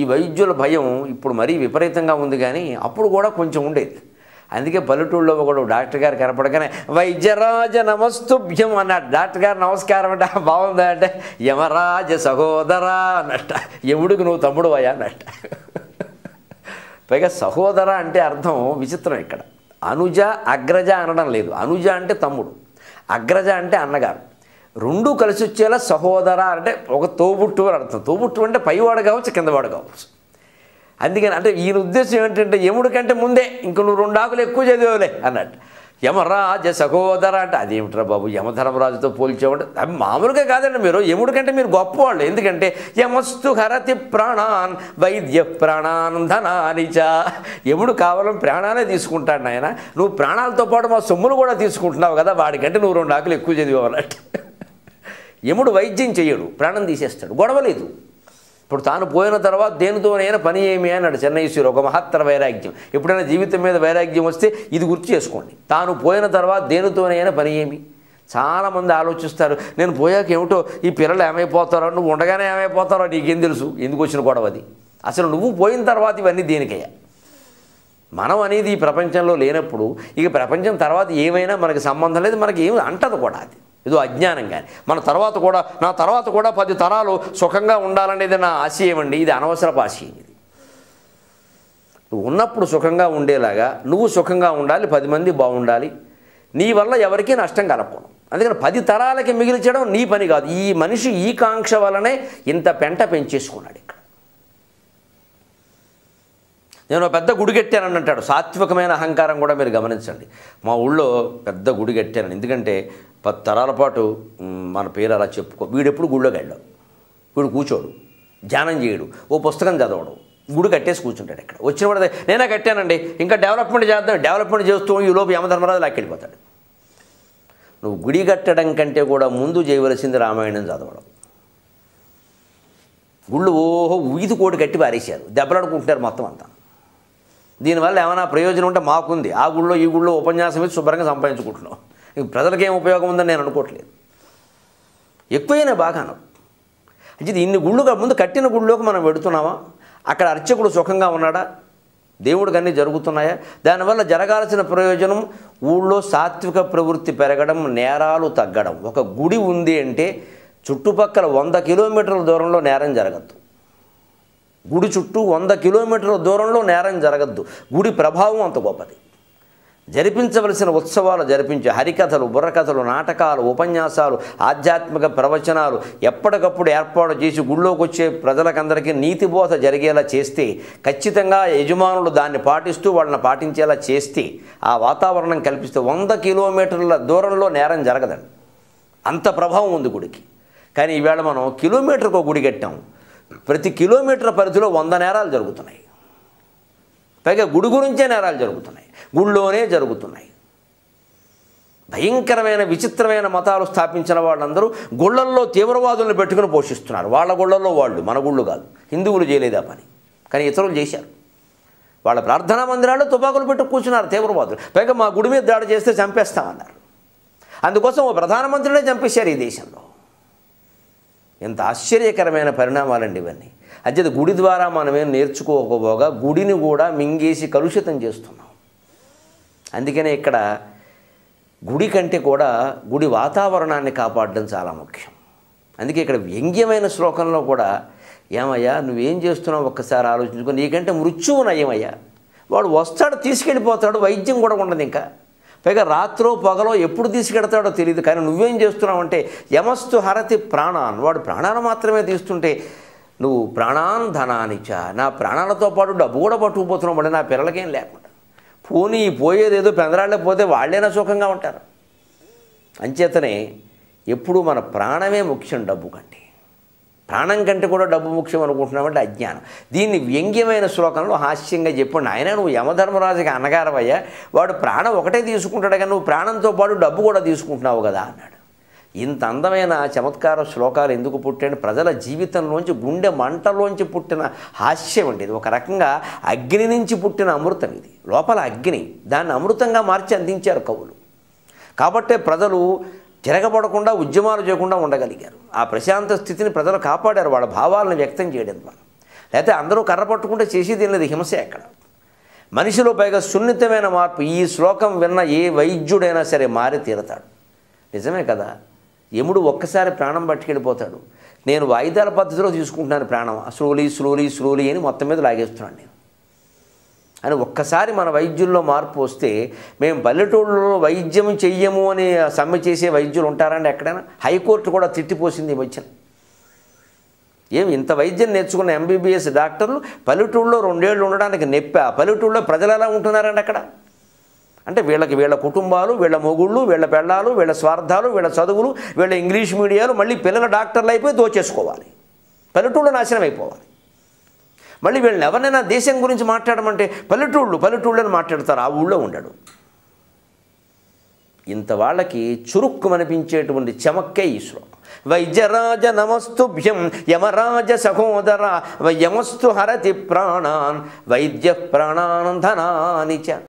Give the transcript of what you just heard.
ఈ వైద్యుల భయం ఇప్పుడు మరీ విపరీతంగా ఉంది కానీ అప్పుడు కూడా కొంచెం ఉండేది అందుకే పల్లెటూళ్ళలో ఒకడు డాక్టర్ గారు కనపడగానే వైద్యరాజ నమస్తుభ్యం అన్నాడు డాక్టర్ గారు నమస్కారం అంటే బాగుందా అంటే యమరాజ సహోదరా అన్నట్ట ఎవుడికి నువ్వు తమ్ముడు అయ్యా అన్నట్ట పైగా సహోదర అంటే అర్థం విచిత్రం ఇక్కడ అనుజ అగ్రజ అనడం లేదు అనుజ అంటే తమ్ముడు అగ్రజ అంటే అన్నగారు రెండు కలిసి వచ్చేలా సహోదర అంటే ఒక తోబుట్టు అని అర్థం తోబుట్టు అంటే పైవాడు కావచ్చు కిందవాడు కావచ్చు అందుకని అంటే ఈయన ఉద్దేశం ఏంటంటే యముడి కంటే ముందే ఇంక నువ్వు రెండు ఆకులు ఎక్కువ చదివేవలే అన్నట్టు యమరాజ సహోదర అంటే అదేమిట్రా బాబు యమధర్మరాజుతో పోల్చేవాడు అవి మామూలుగా కాదండి మీరు యముడి కంటే మీరు గొప్పవాళ్ళు ఎందుకంటే యమస్తు హరతి ప్రాణాన్ వైద్య ప్రాణాన్ ధనానిచ యముడు కావాలని ప్రాణాలే తీసుకుంటాడు నాయన నువ్వు ప్రాణాలతో పాటు మా సొమ్ములు కూడా తీసుకుంటున్నావు కదా వాడికంటే నువ్వు రెండు ఆకులు ఎక్కువ చదివేవాళ్ళు అంటే యముడు వైద్యం చేయడు ప్రాణం తీసేస్తాడు గొడవలేదు ఇప్పుడు తాను పోయిన తర్వాత దేనితోనైనా పని ఏమి అన్నాడు చెన్నైశ్వరు ఒక మహత్తర వైరాగ్యం ఎప్పుడైనా జీవితం మీద వైరాగ్యం వస్తే ఇది గుర్తు చేసుకోండి తాను పోయిన తర్వాత దేనితోనైనా పని ఏమి చాలామంది ఆలోచిస్తారు నేను పోయాక ఏమిటో ఈ పిల్లలు ఏమైపోతారో నువ్వు ఉండగానే ఏమైపోతారో నీకేం తెలుసు ఎందుకు వచ్చిన గొడవ అది అసలు నువ్వు పోయిన తర్వాత ఇవన్నీ దేనికయ్యా మనం అనేది ఈ ప్రపంచంలో లేనప్పుడు ఇక ప్రపంచం తర్వాత ఏమైనా మనకి సంబంధం లేదు మనకి ఏమి అంటదు కూడా అది ఏదో అజ్ఞానం కానీ మన తర్వాత కూడా నా తర్వాత కూడా పది తరాలు సుఖంగా ఉండాలనేది నా ఆశయం అండి ఇది అనవసరపు ఆశయం ఇది ఉన్నప్పుడు సుఖంగా ఉండేలాగా నువ్వు సుఖంగా ఉండాలి పది మంది బాగుండాలి నీ వల్ల ఎవరికీ నష్టం కలపకూడదు అందుకని పది తరాలకి మిగిల్చడం నీ పని కాదు ఈ మనిషి ఈ కాంక్ష వలనే ఇంత పెంట పెంచేసుకున్నాడు నేను పెద్ద గుడి కట్టానని అంటాడు సాత్వికమైన అహంకారం కూడా మీరు గమనించండి మా ఊళ్ళో పెద్ద గుడి కట్టానని ఎందుకంటే పది తరాల పాటు మన పేరు అలా చెప్పుకో వీడెప్పుడు గుళ్ళోకి వెళ్ళాడు వీడు కూర్చోడు ధ్యానం చేయడు ఓ పుస్తకం చదవడు గుడి కట్టేసి కూర్చుంటాడు ఇక్కడ వచ్చిన వాడు నేనే కట్టానండి ఇంకా డెవలప్మెంట్ చేద్దాం డెవలప్మెంట్ చేస్తూ ఈ లోపు యమధర్మరాజు లాక్కెళ్ళిపోతాడు నువ్వు గుడి కట్టడం కంటే కూడా ముందు చేయవలసింది రామాయణం చదవడం గుళ్ళు ఓహో వీధి కోడి కట్టి పారేశారు దెబ్బలాడుకుంటున్నారు మొత్తం అంతా దీనివల్ల ఏమైనా ప్రయోజనం ఉంటే మాకుంది ఆ గుళ్ళో ఈ గుళ్ళో ఉపన్యాసం ఇచ్చి శుభ్రంగా సంపాదించుకుంటున్నాం ఇంక ప్రజలకేం ఉపయోగం ఉందని నేను అనుకోవట్లేదు ఎక్కువైనా బాగాను అంటే ఇన్ని గుళ్ళు ముందు కట్టిన గుళ్ళోకి మనం పెడుతున్నామా అక్కడ అర్చకుడు సుఖంగా ఉన్నాడా దేవుడికి అన్నీ జరుగుతున్నాయా దానివల్ల జరగాల్సిన ప్రయోజనం ఊళ్ళో సాత్విక ప్రవృత్తి పెరగడం నేరాలు తగ్గడం ఒక గుడి ఉంది అంటే చుట్టుపక్కల వంద కిలోమీటర్ల దూరంలో నేరం జరగద్దు గుడి చుట్టూ వంద కిలోమీటర్ల దూరంలో నేరం జరగద్దు గుడి ప్రభావం అంత గొప్పది జరిపించవలసిన ఉత్సవాలు జరిపించే హరికథలు బుర్రకథలు నాటకాలు ఉపన్యాసాలు ఆధ్యాత్మిక ప్రవచనాలు ఎప్పటికప్పుడు ఏర్పాటు చేసి గుళ్ళోకి వచ్చే ప్రజలకందరికీ నీతి బోధ జరిగేలా చేస్తే ఖచ్చితంగా యజమానులు దాన్ని పాటిస్తూ వాళ్ళని పాటించేలా చేస్తే ఆ వాతావరణం కల్పిస్తే వంద కిలోమీటర్ల దూరంలో నేరం జరగదండి అంత ప్రభావం ఉంది గుడికి కానీ ఈవేళ మనం కిలోమీటర్కు గుడి కట్టాము ప్రతి కిలోమీటర్ పరిధిలో వంద నేరాలు జరుగుతున్నాయి పైగా గుడి గురించే నేరాలు జరుగుతున్నాయి గుళ్ళోనే జరుగుతున్నాయి భయంకరమైన విచిత్రమైన మతాలు స్థాపించిన వాళ్ళందరూ గుళ్ళల్లో తీవ్రవాదులను పెట్టుకుని పోషిస్తున్నారు వాళ్ళ గుళ్ళల్లో వాళ్ళు మన గుళ్ళు కాదు హిందువులు చేయలేదా పని కానీ ఇతరులు చేశారు వాళ్ళ ప్రార్థనా మందిరాల్లో తుపాకులు పెట్టు కూర్చున్నారు తీవ్రవాదులు పైగా మా గుడి మీద దాడి చేస్తే చంపేస్తామన్నారు అందుకోసం ఓ ప్రధానమంత్రినే చంపేశారు ఈ దేశంలో ఎంత ఆశ్చర్యకరమైన పరిణామాలండి ఇవన్నీ అధ్యత గుడి ద్వారా మనమేం నేర్చుకోకపోగా గుడిని కూడా మింగేసి కలుషితం చేస్తున్నాం అందుకనే ఇక్కడ గుడి కంటే కూడా గుడి వాతావరణాన్ని కాపాడడం చాలా ముఖ్యం అందుకే ఇక్కడ వ్యంగ్యమైన శ్లోకంలో కూడా ఏమయ్యా నువ్వేం చేస్తున్నావు ఒక్కసారి ఆలోచించుకో నీకంటే మృత్యువు నయమయ్యా వాడు వస్తాడు తీసుకెళ్ళిపోతాడు వైద్యం కూడా ఉండదు ఇంకా పైగా రాత్రో పగలో ఎప్పుడు తీసుకెడతాడో తెలియదు కానీ నువ్వేం చేస్తున్నావంటే యమస్తు హరతి ప్రాణాన్ వాడు ప్రాణాలు మాత్రమే తీస్తుంటే నువ్వు ప్రాణాన్ ధనానిచ నా ప్రాణాలతో పాటు డబ్బు కూడా పట్టుకుపోతున్నావు మళ్ళీ నా పిల్లలకేం లేకుండా పోనీ పోయేది ఏదో పెందరాళ్ళే పోతే వాళ్ళైనా సుఖంగా ఉంటారు అంచేతనే ఎప్పుడు మన ప్రాణమే ముఖ్యం డబ్బు కంటే ప్రాణం కంటే కూడా డబ్బు ముఖ్యం అనుకుంటున్నామంటే అజ్ఞానం దీన్ని వ్యంగ్యమైన శ్లోకంలో హాస్యంగా చెప్పండి ఆయన నువ్వు యమధర్మరాజుకి అనగారవయ్యా వాడు ప్రాణం ఒకటే తీసుకుంటాడు కానీ నువ్వు ప్రాణంతో పాటు డబ్బు కూడా తీసుకుంటున్నావు కదా అన్నాడు ఇంత అందమైన చమత్కార శ్లోకాలు ఎందుకు పుట్టాడు ప్రజల జీవితంలోంచి గుండె మంటలోంచి పుట్టిన హాస్యం అండి ఇది ఒక రకంగా అగ్ని నుంచి పుట్టిన అమృతం ఇది లోపల అగ్ని దాన్ని అమృతంగా మార్చి అందించారు కవులు కాబట్టే ప్రజలు తిరగబడకుండా ఉద్యమాలు చేయకుండా ఉండగలిగారు ఆ ప్రశాంత స్థితిని ప్రజలు కాపాడారు వాళ్ళ భావాలను వ్యక్తం చేయడం ద్వారా లేకపోతే అందరూ కర్ర పట్టుకుంటే చేసేది లేదు హింస ఎక్కడ మనిషిలో పైగా సున్నితమైన మార్పు ఈ శ్లోకం విన్న ఏ వైద్యుడైనా సరే మారి తీరతాడు నిజమే కదా యముడు ఒక్కసారి ప్రాణం పట్టుకెళ్ళిపోతాడు నేను వాయిదాల పద్ధతిలో తీసుకుంటున్నాను ప్రాణం స్లోలీ స్లోలీ స్లోలీ అని మొత్తం మీద లాగేస్తున్నాను నేను అని ఒక్కసారి మన వైద్యుల్లో మార్పు వస్తే మేము పల్లెటూళ్ళలో వైద్యం చెయ్యము అని సమ్మె చేసే వైద్యులు ఉంటారండి ఎక్కడైనా హైకోర్టు కూడా తిట్టిపోసింది ఈ మధ్యన ఏమి ఇంత వైద్యం నేర్చుకున్న ఎంబీబీఎస్ డాక్టర్లు పల్లెటూళ్ళలో రెండేళ్ళు ఉండడానికి నెప్ప పల్లెటూళ్ళలో ప్రజలు ఎలా ఉంటున్నారండి అక్కడ అంటే వీళ్ళకి వీళ్ళ కుటుంబాలు వీళ్ళ మొగుళ్ళు వీళ్ళ పెళ్ళాలు వీళ్ళ స్వార్థాలు వీళ్ళ చదువులు వీళ్ళ ఇంగ్లీష్ మీడియాలు మళ్ళీ పిల్లల డాక్టర్లు అయిపోయి దోచేసుకోవాలి పల్లెటూళ్ళు నాశనం అయిపోవాలి మళ్ళీ వీళ్ళని ఎవరినైనా దేశం గురించి మాట్లాడమంటే పల్లెటూళ్ళు పల్లెటూళ్ళని మాట్లాడతారు ఆ ఊళ్ళో ఉండడు ఇంత వాళ్ళకి అనిపించేటువంటి చమక్కే ఈశ్వరం వైద్యరాజ నమస్తుభ్యం యమరాజ సహోదర యమస్తు హరతి ప్రాణాన్ వైద్య ప్రాణానందనాని చ